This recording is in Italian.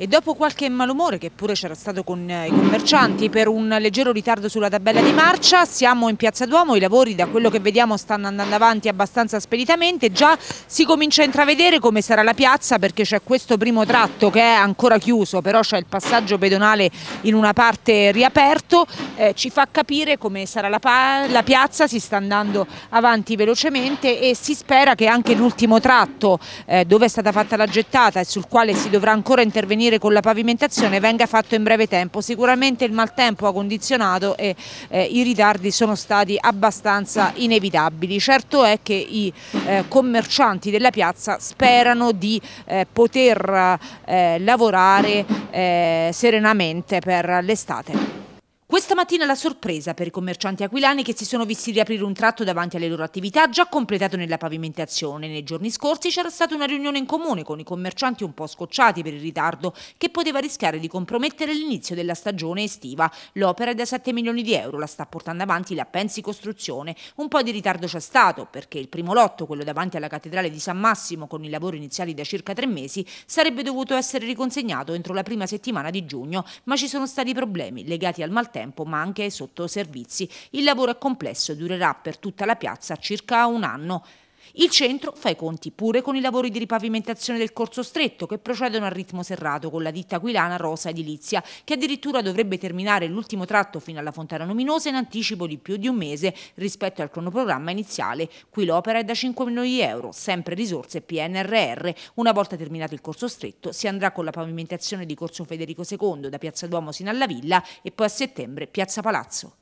E dopo qualche malumore che pure c'era stato con eh, i commercianti per un leggero ritardo sulla tabella di marcia, siamo in Piazza Duomo, i lavori da quello che vediamo stanno andando avanti abbastanza speditamente, già si comincia a intravedere come sarà la piazza perché c'è questo primo tratto che è ancora chiuso, però c'è il passaggio pedonale in una parte riaperto, eh, ci fa capire come sarà la, la piazza, si sta andando avanti velocemente e si spera che anche l'ultimo tratto eh, dove è stata fatta la gettata e sul quale si dovrà ancora intervenire intervenire con la pavimentazione venga fatto in breve tempo. Sicuramente il maltempo ha condizionato e eh, i ritardi sono stati abbastanza inevitabili. Certo è che i eh, commercianti della piazza sperano di eh, poter eh, lavorare eh, serenamente per l'estate. Questa mattina la sorpresa per i commercianti aquilani che si sono visti riaprire un tratto davanti alle loro attività già completato nella pavimentazione. Nei giorni scorsi c'era stata una riunione in comune con i commercianti un po' scocciati per il ritardo che poteva rischiare di compromettere l'inizio della stagione estiva. L'opera è da 7 milioni di euro, la sta portando avanti la Pensi Costruzione. Un po' di ritardo c'è stato perché il primo lotto, quello davanti alla cattedrale di San Massimo con i lavori iniziali da circa tre mesi, sarebbe dovuto essere riconsegnato entro la prima settimana di giugno, ma ci sono stati problemi legati al maltempo tempo, ma anche sotto servizi. Il lavoro è complesso e durerà per tutta la piazza circa un anno. Il centro fa i conti pure con i lavori di ripavimentazione del corso stretto che procedono a ritmo serrato con la ditta aquilana Rosa Edilizia che addirittura dovrebbe terminare l'ultimo tratto fino alla Fontana Luminosa in anticipo di più di un mese rispetto al cronoprogramma iniziale. Qui l'opera è da 5 milioni di euro, sempre risorse PNRR. Una volta terminato il corso stretto si andrà con la pavimentazione di Corso Federico II da Piazza Duomo sino alla Villa e poi a settembre Piazza Palazzo.